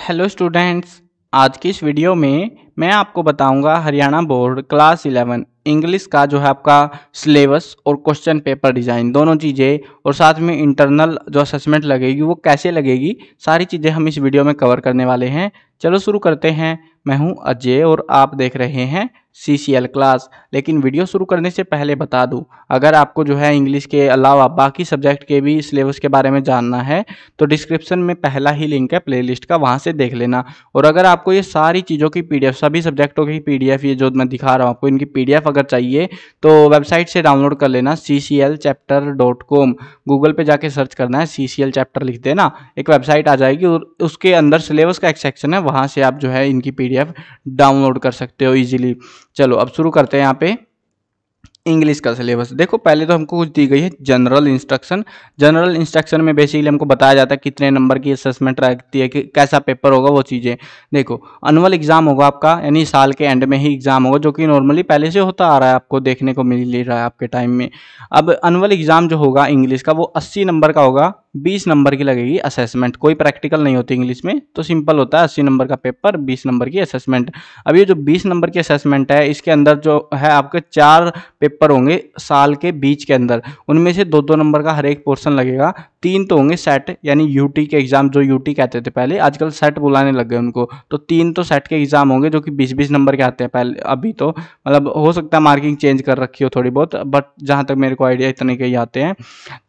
hello students आज की इस वीडियो में मैं आपको बताऊंगा हरियाणा बोर्ड क्लास 11 इंग्लिश का जो है आपका सिलेबस और क्वेश्चन पेपर डिज़ाइन दोनों चीज़ें और साथ में इंटरनल जो असेसमेंट लगेगी वो कैसे लगेगी सारी चीज़ें हम इस वीडियो में कवर करने वाले हैं चलो शुरू करते हैं मैं हूं अजय और आप देख रहे हैं सी सी एल क्लास लेकिन वीडियो शुरू करने से पहले बता दूं अगर आपको जो है इंग्लिश के अलावा बाकी सब्जेक्ट के भी सिलेबस के बारे में जानना है तो डिस्क्रिप्शन में पहला ही लिंक है प्लेलिस्ट का वहां से देख लेना और अगर आपको ये सारी चीज़ों की पीडीएफ सभी सब्जेक्टों की पीडीएफ ये जो मैं दिखा रहा हूँ आपको इनकी पी अगर चाहिए तो वेबसाइट से डाउनलोड कर लेना C C L chapter dot com Google पर जाके सर्च करना है सी सी एल चैप्टर लिख देना एक वेबसाइट आ जाएगी और उसके अंदर सिलेबस का एक सेक्शन है वहाँ से आप जो है इनकी पीडीएफ डाउनलोड कर सकते हो ईजिली चलो अब शुरू करते हैं यहाँ पे इंग्लिश का सिलेबस देखो पहले तो हमको कुछ दी गई है जनरल इंस्ट्रक्शन जनरल इंस्ट्रक्शन में बेसिकली हमको बताया जाता है कितने नंबर की असेसमेंट रहती है कि कैसा पेपर होगा वो चीज़ें देखो अनुअल एग्ज़ाम होगा आपका यानी साल के एंड में ही एग्ज़ाम होगा जो कि नॉर्मली पहले से होता आ रहा है आपको देखने को मिल रहा है आपके टाइम में अब अनुअल एग्ज़ाम जो होगा इंग्लिश का वो अस्सी नंबर का होगा बीस नंबर की लगेगी असेसमेंट कोई प्रैक्टिकल नहीं होती इंग्लिश में तो सिंपल होता है अस्सी नंबर का पेपर बीस नंबर की असेसमेंट अब ये जो बीस नंबर की असेसमेंट है इसके अंदर जो है आपके चार पेपर होंगे साल के बीच के अंदर उनमें से दो दो नंबर का हर एक पोर्सन लगेगा तीन तो होंगे सेट यानी यूटी के एग्ज़ाम जो यूटी कहते थे पहले आजकल सेट बुलाने लग गए उनको तो तीन तो सेट के एग्ज़ाम होंगे जो कि बीस बीस नंबर के आते हैं पहले अभी तो मतलब हो सकता है मार्किंग चेंज कर रखी हो थोड़ी बहुत बट जहाँ तक मेरे को आइडिया इतने के ही आते हैं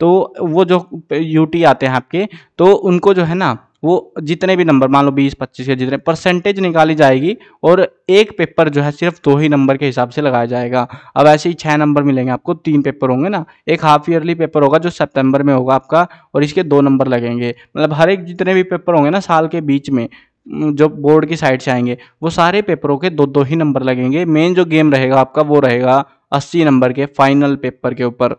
तो वो जो यूटी आते हैं आपके तो उनको जो है ना वो जितने भी नंबर मान लो बीस पच्चीस के जितने परसेंटेज निकाली जाएगी और एक पेपर जो है सिर्फ दो ही नंबर के हिसाब से लगाया जाएगा अब ऐसे ही छः नंबर मिलेंगे आपको तीन पेपर होंगे ना एक हाफ ईयरली पेपर होगा जो सितंबर में होगा आपका और इसके दो नंबर लगेंगे मतलब हर एक जितने भी पेपर होंगे ना साल के बीच में जो बोर्ड की साइड से आएंगे वो सारे पेपरों के दो दो ही नंबर लगेंगे मेन जो गेम रहेगा आपका वो रहेगा अस्सी नंबर के फाइनल पेपर के ऊपर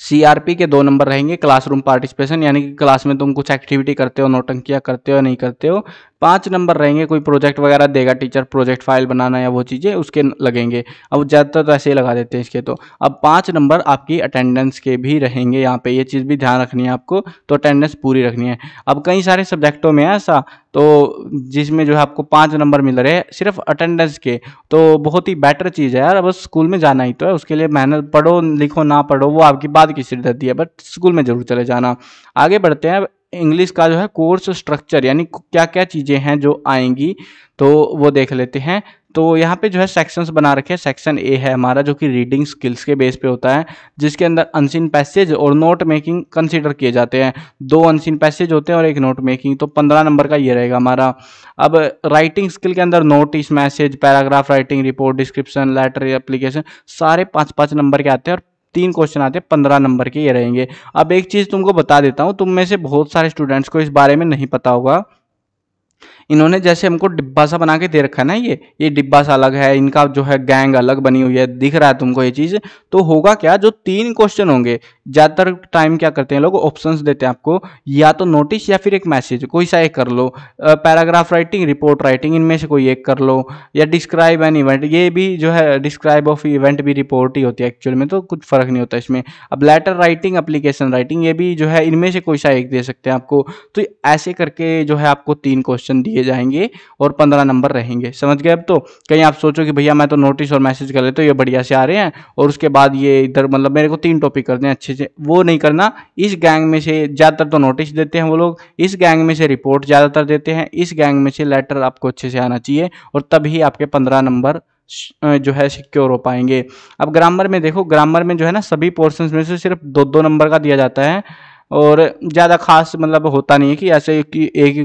सीआरपी के दो नंबर रहेंगे क्लासरूम पार्टिसिपेशन यानी कि क्लास में तुम कुछ एक्टिविटी करते हो नोटंकिया करते हो नहीं करते हो पाँच नंबर रहेंगे कोई प्रोजेक्ट वगैरह देगा टीचर प्रोजेक्ट फाइल बनाना या वो चीज़ें उसके लगेंगे अब ज़्यादातर तो ऐसे ही लगा देते हैं इसके तो अब पाँच नंबर आपकी अटेंडेंस के भी रहेंगे यहाँ पे ये चीज़ भी ध्यान रखनी है आपको तो अटेंडेंस पूरी रखनी है अब कई सारे सब्जेक्टों में ऐसा तो जिसमें जो है आपको पाँच नंबर मिल रहे हैं सिर्फ अटेंडेंस के तो बहुत ही बेटर चीज़ है यार बस स्कूल में जाना ही तो है उसके लिए मेहनत पढ़ो लिखो ना पढ़ो वो आपकी बात की सिरदर्दी है बट स्कूल में ज़रूर चले जाना आगे बढ़ते हैं इंग्लिश का जो है कोर्स स्ट्रक्चर यानी क्या क्या चीज़ें हैं जो आएंगी तो वो देख लेते हैं तो यहाँ पे जो है सेक्शंस बना रखे हैं सेक्शन ए है हमारा जो कि रीडिंग स्किल्स के बेस पे होता है जिसके अंदर अनसिन पैसेज और नोट मेकिंग कंसिडर किए जाते हैं दो अनसिन पैसेज होते हैं और एक नोट मेकिंग तो पंद्रह नंबर का ये रहेगा हमारा अब राइटिंग स्किल के अंदर notice message paragraph writing report description letter application सारे पाँच पाँच नंबर के आते हैं और तीन क्वेश्चन आते हैं पंद्रह नंबर के ये रहेंगे अब एक चीज़ तुमको बता देता हूं तुम में से बहुत सारे स्टूडेंट्स को इस बारे में नहीं पता होगा इन्होंने जैसे हमको डिब्बा सा बना के दे रखा है ना ये ये डिब्बा सा अलग है इनका जो है गैंग अलग बनी हुई है दिख रहा है तुमको ये चीज़ तो होगा क्या जो तीन क्वेश्चन होंगे ज़्यादातर टाइम क्या करते हैं लोग ऑप्शंस देते हैं आपको या तो नोटिस या फिर एक मैसेज कोई सा एक कर लो पैराग्राफ राइटिंग रिपोर्ट राइटिंग इनमें से कोई एक कर लो या डिस्क्राइब एन इवेंट ये भी जो है डिस्क्राइब ऑफ इवेंट भी रिपोर्ट ही होती है एक्चुअल में तो कुछ फ़र्क नहीं होता इसमें अब लेटर राइटिंग अप्लीकेशन राइटिंग ये भी जो है इनमें से कोई सा एक दे सकते हैं आपको तो ऐसे करके जो है आपको तीन क्वेश्चन दिए लिए जाएंगे और पंद्रह नंबर रहेंगे समझ गए अब तो कहीं आप सोचो कि भैया मैं तो नोटिस और मैसेज कर लेते हूँ ये बढ़िया से आ रहे हैं और उसके बाद ये इधर मतलब मेरे को तीन टॉपिक करने हैं अच्छे से वो नहीं करना इस गैंग में से ज़्यादातर तो नोटिस देते हैं वो लोग इस गैंग में से रिपोर्ट ज़्यादातर देते हैं इस गैंग में से लेटर आपको अच्छे से आना चाहिए और तभी आपके पंद्रह नंबर जो है सिक्योर हो पाएंगे अब ग्रामर में देखो ग्रामर में जो है ना सभी पोर्शन में से सिर्फ दो दो नंबर का दिया जाता है और ज़्यादा खास मतलब होता नहीं है कि ऐसे कि एक ही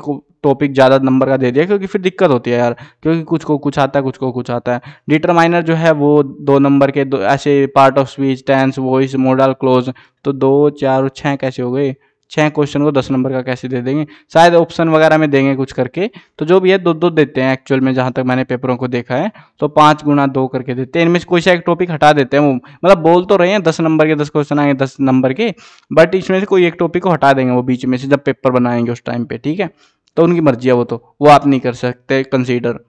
टॉपिक ज़्यादा नंबर का दे दिया क्योंकि फिर दिक्कत होती है यार क्योंकि कुछ को कुछ आता है कुछ को कुछ आता है डिटरमाइनर जो है वो दो नंबर के दो ऐसे part of speech tense voice modal cloze तो दो चार और छः कैसे हो गए छः क्वेश्चन को दस नंबर का कैसे दे देंगे शायद ऑप्शन वगैरह में देंगे कुछ करके तो जो भी है दो दो देते हैं एक्चुअल में जहाँ तक मैंने पेपरों को देखा है तो पाँच गुना दो करके देते हैं इनमें से कोई सा एक टॉपिक हटा देते हैं वो मतलब बोल तो रहे हैं दस नंबर के दस क्वेश्चन आएंगे दस नंबर के बट इसमें से कोई एक टॉपिक को हटा देंगे वो बीच में से जब पेपर बनाएंगे उस टाइम पर ठीक है तो उनकी मर्जी है वो तो वो आप नहीं कर सकते कंसीडर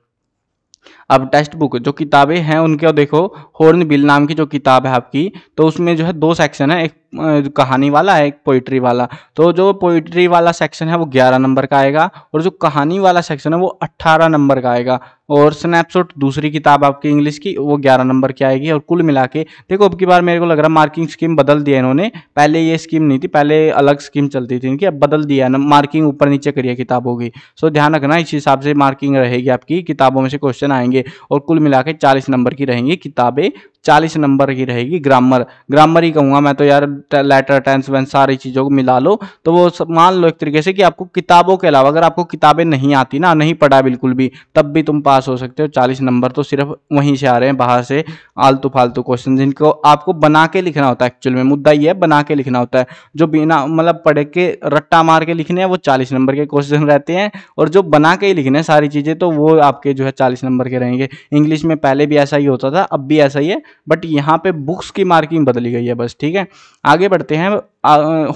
अब टेक्स्ट बुक जो किताबें हैं उनके देखो हॉर्न बिल नाम की जो किताब है आपकी तो उसमें जो है दो सेक्शन है एक कहानी वाला है एक पोइट्री वाला तो जो पोइट्री वाला सेक्शन है वो ग्यारह नंबर का आएगा और जो कहानी वाला सेक्शन है वो अट्ठारह नंबर का आएगा और स्नैपशॉट दूसरी किताब आपकी इंग्लिश की वो ग्यारह नंबर की आएगी और कुल मिला के देखो अब की बार मेरे को लग रहा है मार्किंग स्कीम बदल दिया इन्होंने पहले ये स्कीम नहीं थी पहले अलग स्कीम चलती थी इनकी अब बदल दिया ना मार्किंग ऊपर नीचे करिए किताबों की सो ध्यान रखना इस हिसाब से मार्किंग रहेगी आपकी किताबों में से क्वेश्चन आएंगे और कुल मिला के चालीस नंबर की रहेंगी किताबें चालीस नंबर की रहेगी ग्रामर ग्रामर ही कहूँगा मैं तो यार लेटर टेंस वेंस सारी चीज़ों को मिला लो तो वो मान लो एक तरीके से कि आपको किताबों के अलावा अगर आपको किताबें नहीं आती ना नहीं पढ़ा बिल्कुल भी तब भी तुम पास हो सकते हो चालीस नंबर तो सिर्फ वहीं से आ रहे हैं बाहर से आलतू फालतू क्वेश्चन जिनको आपको बना के लिखना होता है एक्चुअल में मुद्दा ये है बना के लिखना होता है जो बिना मतलब पढ़े के रट्टा मार के लिखने हैं वो चालीस नंबर के क्वेश्चन रहते हैं और जो बना के ही लिखने हैं सारी चीज़ें तो वो आपके जो है चालीस नंबर के रहेंगे इंग्लिश में पहले भी ऐसा ही होता था अब भी ऐसा ही है बट यहाँ पे बुक्स की मार्किंग बदली गई है बस ठीक है आगे बढ़ते हैं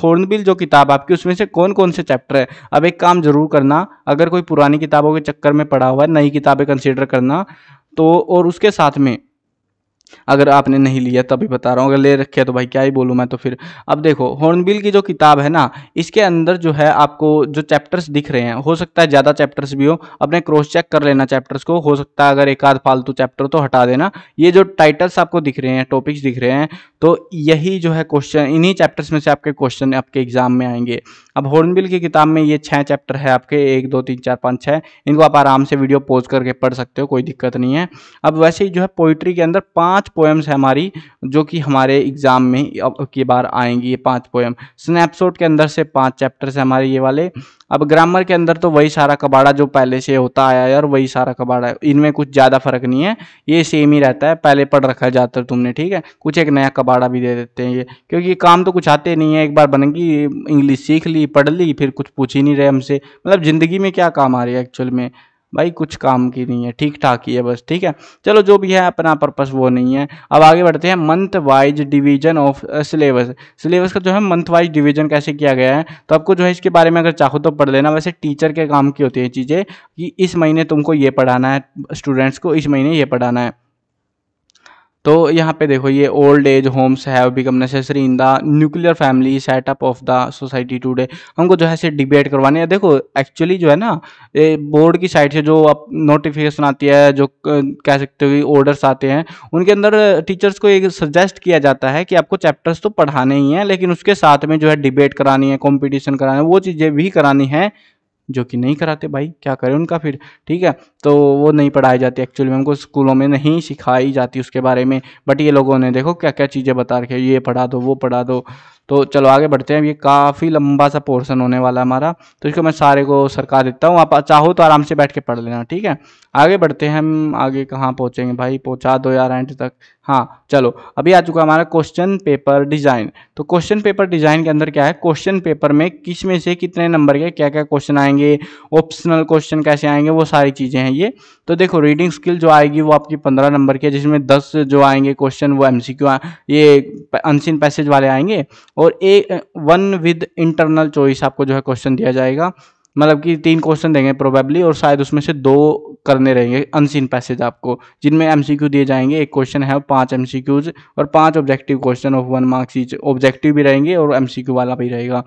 हॉर्नबिल जो किताब आपकी उसमें से कौन कौन से चैप्टर है अब एक काम जरूर करना अगर कोई पुरानी किताबों के चक्कर में पड़ा हुआ है नई किताबें कंसिडर करना तो और उसके साथ में अगर आपने नहीं लिया तभी बता रहा हूँ अगर ले रखे तो भाई क्या ही बोलूँ मैं तो फिर अब देखो हॉर्नबिल की जो किताब है ना इसके अंदर जो है आपको जो चैप्टर्स दिख रहे हैं हो सकता है ज़्यादा चैप्टर्स भी हो अपने क्रॉस चेक कर लेना चैप्टर्स को हो सकता है अगर एक आध फालतू चैप्टर तो हटा देना ये जो टाइटल्स आपको दिख रहे हैं टॉपिक्स दिख रहे हैं तो यही जो है क्वेश्चन इन्हीं चैप्टर्स में से आपके क्वेश्चन आपके एग्जाम में आएंगे अब हॉर्नबिल की किताब में ये छः चैप्टर है आपके एक दो तीन चार पाँच छः इनको आप आराम से वीडियो पॉज करके पढ़ सकते हो कोई दिक्कत नहीं है अब वैसे ही जो है पोइट्री के अंदर पाँच पांच पोएम्स है हमारी जो कि हमारे एग्ज़ाम में की बार आएंगी ये पांच पोएम स्नैपशॉट के अंदर से पांच चैप्टर्स है हमारे ये वाले अब ग्रामर के अंदर तो वही सारा कबाड़ा जो पहले से होता आया है और वही सारा कबाड़ा है इनमें कुछ ज़्यादा फर्क नहीं है ये सेम ही रहता है पहले पढ़ रखा है ज़्यादातर तुमने ठीक है कुछ एक नया कबाड़ा भी दे देते हैं ये क्योंकि काम तो कुछ आते नहीं है एक बार बनेगी इंग्लिश सीख ली पढ़ ली फिर कुछ पूछ ही नहीं रहे हमसे मतलब ज़िंदगी में क्या काम आ रही है एक्चुअल में भाई कुछ काम की नहीं है ठीक ठाक ही है बस ठीक है चलो जो भी है अपना पर्पस वो नहीं है अब आगे बढ़ते हैं month wise division of syllabus syllabus का जो है मंथ वाइज डिवीजन कैसे किया गया है तो आपको जो है इसके बारे में अगर चाहो तो पढ़ लेना वैसे टीचर के काम की होती है चीज़ें कि इस महीने तुमको ये पढ़ाना है स्टूडेंट्स को इस महीने ये पढ़ाना है तो यहाँ पे देखो ये old age homes have become necessary in the nuclear family setup of the society today हमको जो है से डिबेट करवानी है देखो एक्चुअली जो है ना ये बोर्ड की साइड से जो आप नोटिफिकेशन आती है जो कह सकते हो ऑर्डर्स आते हैं उनके अंदर टीचर्स को एक सजेस्ट किया जाता है कि आपको चैप्टर्स तो पढ़ाने ही हैं लेकिन उसके साथ में जो है डिबेट करानी है कॉम्पिटिशन कराना है वो चीज़ें भी करानी है जो कि नहीं कराते भाई क्या करें उनका फिर ठीक है तो वो नहीं पढ़ाई जाती एक्चुअली में उनको स्कूलों में नहीं सिखाई जाती उसके बारे में बट ये लोगों ने देखो क्या क्या चीज़ें बता रखी है ये पढ़ा दो वो पढ़ा दो तो चलो आगे बढ़ते हैं ये काफ़ी लंबा सा पोर्सन होने वाला है हमारा तो इसको मैं सारे को सरका देता हूँ आप चाहो तो आराम से बैठ के पढ़ लेना ठीक है आगे बढ़ते हैं हम आगे कहाँ पहुँचेंगे भाई पहुँचा दो यार एंड तक हाँ चलो अभी आ चुका हमारा क्वेश्चन पेपर डिज़ाइन तो क्वेश्चन पेपर डिज़ाइन के अंदर क्या है क्वेश्चन पेपर में किस में से कितने नंबर के क्या क्या क्वेश्चन आएंगे ऑप्शनल क्वेश्चन कैसे आएंगे वो सारी चीज़ें हैं ये तो देखो रीडिंग स्किल जो आएगी वो आपकी पंद्रह नंबर की है जिसमें दस जो आएंगे क्वेश्चन वो एम ये अनसिन पैसेज वाले आएंगे और a one with internal choice आपको जो है क्वेश्चन दिया जाएगा मतलब कि तीन क्वेश्चन देंगे प्रोबेबली और शायद उसमें से दो करने रहेंगे अनसीन पैसेज आपको जिनमें एमसीक्यू दिए जाएंगे एक क्वेश्चन है पांच एमसीक्यूज और पांच objective question of one marks each objective भी रहेंगे और एमसीक्यू वाला भी रहेगा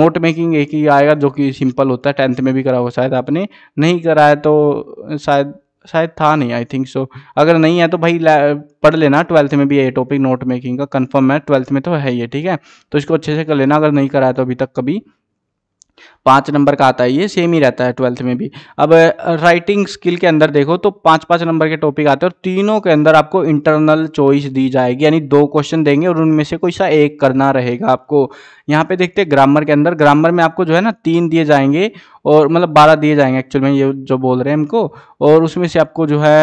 नोट मेकिंग एक ही आएगा जो कि सिंपल होता है टेंथ में भी करा होगा शायद आपने नहीं कराया तो शायद शायद था नहीं आई थिंक सो अगर नहीं है तो भाई पढ़ लेना ट्वेल्थ में भी ये टॉपिक नोट मेकिंग का कंफर्म है ट्वेल्थ में तो है ये ठीक है तो इसको अच्छे से कर लेना अगर नहीं कराया तो अभी तक कभी पाँच नंबर का आता है ये सेम ही रहता है ट्वेल्थ में भी अब राइटिंग स्किल के अंदर देखो तो पाँच पाँच नंबर के टॉपिक आते हैं और तीनों के अंदर आपको इंटरनल चॉइस दी जाएगी यानी दो क्वेश्चन देंगे और उनमें से कोई सा एक करना रहेगा आपको यहाँ पे देखते हैं ग्रामर के अंदर ग्रामर में आपको जो है ना तीन दिए जाएंगे और मतलब बारह दिए जाएंगे एक्चुअल में ये जो बोल रहे हैं हमको और उसमें से आपको जो है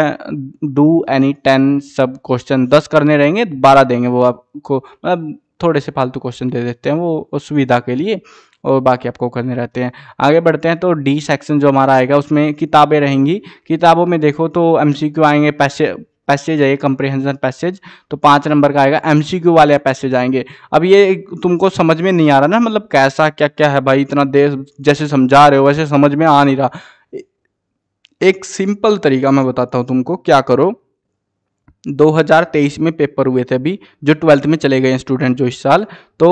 डू एनी टेन सब क्वेश्चन दस करने रहेंगे बारह देंगे वो आपको मतलब थोड़े से फालतू क्वेश्चन दे देते हैं वो सुविधा के लिए और बाकी आपको करने रहते हैं आगे बढ़ते हैं तो डी सेक्शन जो हमारा आएगा उसमें किताबें रहेंगी किताबों में देखो तो एम आएंगे पैसे पैसेज है कंप्रिहेंशन पैसेज तो पाँच नंबर का आएगा एम वाले पैसेज आएंगे अब ये तुमको समझ में नहीं आ रहा ना मतलब कैसा क्या क्या है भाई इतना देर जैसे समझा रहे हो वैसे समझ में आ नहीं रहा एक सिंपल तरीका मैं बताता हूँ तुमको क्या करो 2023 में पेपर हुए थे अभी जो ट्वेल्थ में चले गए स्टूडेंट जो इस साल तो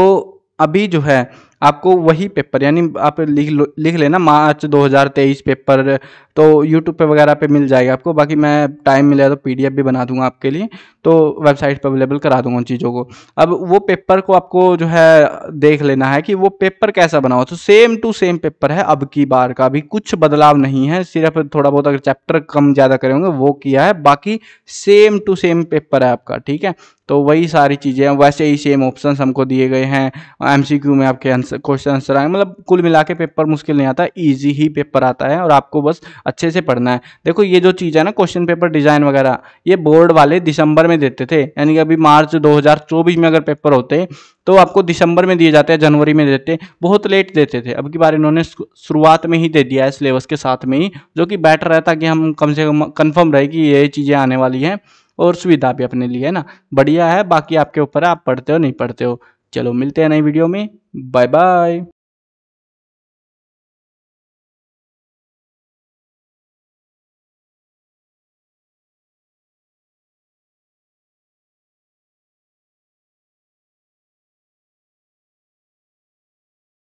अभी जो है आपको वही पेपर यानी आप लिख लो लिख लेना मार्च 2023 पेपर तो यूट्यूब पे वगैरह पे मिल जाएगा आपको बाकी मैं टाइम मिला तो पी भी बना दूंगा आपके लिए तो वेबसाइट पर अवेलेबल करा दूंगा उन चीज़ों को अब वो पेपर को आपको जो है देख लेना है कि वो पेपर कैसा बना हुआ तो सेम टू सेम पेपर है अब की बार का भी कुछ बदलाव नहीं है सिर्फ थोड़ा बहुत अगर चैप्टर कम ज़्यादा करेंगे वो किया है बाकी सेम टू सेम पेपर है आपका ठीक है तो वही सारी चीज़ें वैसे ही सेम ऑप्शन हमको दिए गए हैं एम में आपके आंसर क्वेश्चन आंसर आए मतलब कुल मिला के पेपर मुश्किल नहीं आता ईजी ही पेपर आता है और आपको बस अच्छे से पढ़ना है देखो ये जो चीज़ है ना क्वेश्चन पेपर डिज़ाइन वगैरह ये बोर्ड वाले दिसंबर में देते थे यानी कि अभी मार्च दो में अगर पेपर होते तो आपको दिसंबर में दिए जाते हैं जनवरी में देते बहुत लेट देते थे अब की बार इन्होंने शुरुआत में ही दे दिया है सिलेबस के साथ में ही जो कि बेटर रहता कि हम कम से कम कन्फर्म रहे कि ये चीज़ें आने वाली हैं और सुविधा भी अपने लिए है ना बढ़िया है बाकी आपके ऊपर आप पढ़ते हो नहीं पढ़ते हो चलो मिलते हैं नई वीडियो में बाय बाय